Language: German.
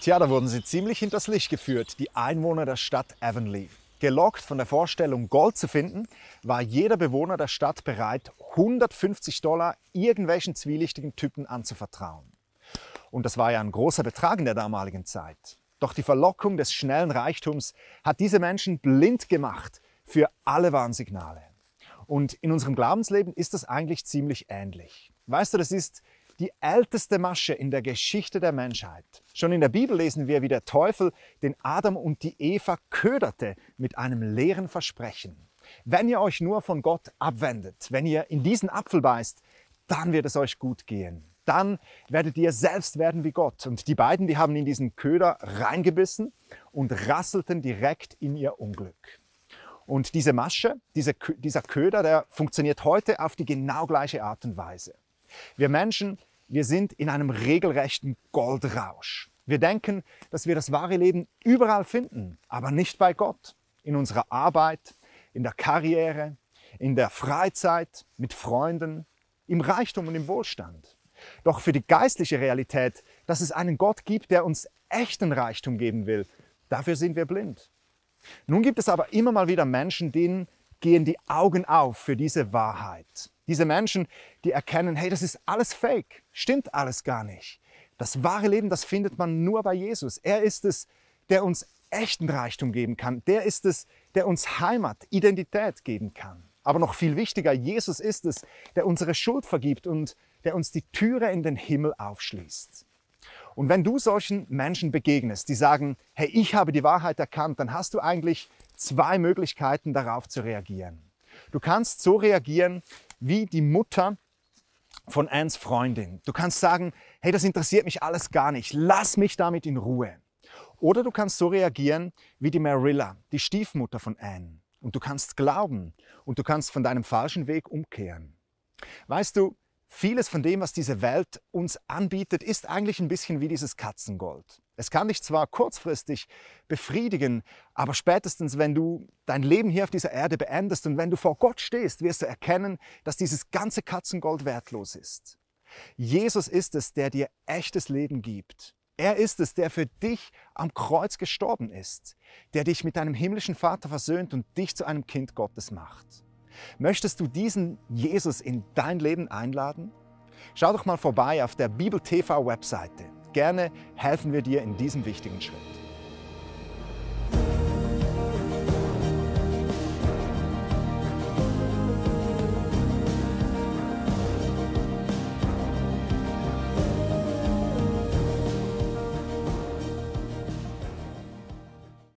Tja, da wurden sie ziemlich hinters Licht geführt, die Einwohner der Stadt Avonlea. Gelockt von der Vorstellung, Gold zu finden, war jeder Bewohner der Stadt bereit, 150 Dollar irgendwelchen zwielichtigen Typen anzuvertrauen. Und das war ja ein großer Betrag in der damaligen Zeit. Doch die Verlockung des schnellen Reichtums hat diese Menschen blind gemacht für alle Warnsignale. Und in unserem Glaubensleben ist das eigentlich ziemlich ähnlich. Weißt du, das ist die älteste Masche in der Geschichte der Menschheit. Schon in der Bibel lesen wir, wie der Teufel den Adam und die Eva köderte mit einem leeren Versprechen. Wenn ihr euch nur von Gott abwendet, wenn ihr in diesen Apfel beißt, dann wird es euch gut gehen. Dann werdet ihr selbst werden wie Gott. Und die beiden, die haben in diesen Köder reingebissen und rasselten direkt in ihr Unglück. Und diese Masche, diese, dieser Köder, der funktioniert heute auf die genau gleiche Art und Weise. Wir Menschen, wir sind in einem regelrechten Goldrausch. Wir denken, dass wir das wahre Leben überall finden, aber nicht bei Gott. In unserer Arbeit, in der Karriere, in der Freizeit, mit Freunden, im Reichtum und im Wohlstand. Doch für die geistliche Realität, dass es einen Gott gibt, der uns echten Reichtum geben will, dafür sind wir blind. Nun gibt es aber immer mal wieder Menschen, denen gehen die Augen auf für diese Wahrheit. Diese Menschen, die erkennen, hey, das ist alles fake, stimmt alles gar nicht. Das wahre Leben, das findet man nur bei Jesus. Er ist es, der uns echten Reichtum geben kann. Der ist es, der uns Heimat, Identität geben kann. Aber noch viel wichtiger, Jesus ist es, der unsere Schuld vergibt und der uns die Türe in den Himmel aufschließt. Und wenn du solchen Menschen begegnest, die sagen, hey, ich habe die Wahrheit erkannt, dann hast du eigentlich zwei Möglichkeiten darauf zu reagieren. Du kannst so reagieren, wie die Mutter von Anns Freundin. Du kannst sagen, hey, das interessiert mich alles gar nicht, lass mich damit in Ruhe. Oder du kannst so reagieren wie die Marilla, die Stiefmutter von Ann. Und du kannst glauben und du kannst von deinem falschen Weg umkehren. Weißt du, vieles von dem, was diese Welt uns anbietet, ist eigentlich ein bisschen wie dieses Katzengold. Es kann dich zwar kurzfristig befriedigen, aber spätestens, wenn du dein Leben hier auf dieser Erde beendest und wenn du vor Gott stehst, wirst du erkennen, dass dieses ganze Katzengold wertlos ist. Jesus ist es, der dir echtes Leben gibt. Er ist es, der für dich am Kreuz gestorben ist, der dich mit deinem himmlischen Vater versöhnt und dich zu einem Kind Gottes macht. Möchtest du diesen Jesus in dein Leben einladen? Schau doch mal vorbei auf der Bibel TV Webseite. Gerne helfen wir dir in diesem wichtigen Schritt.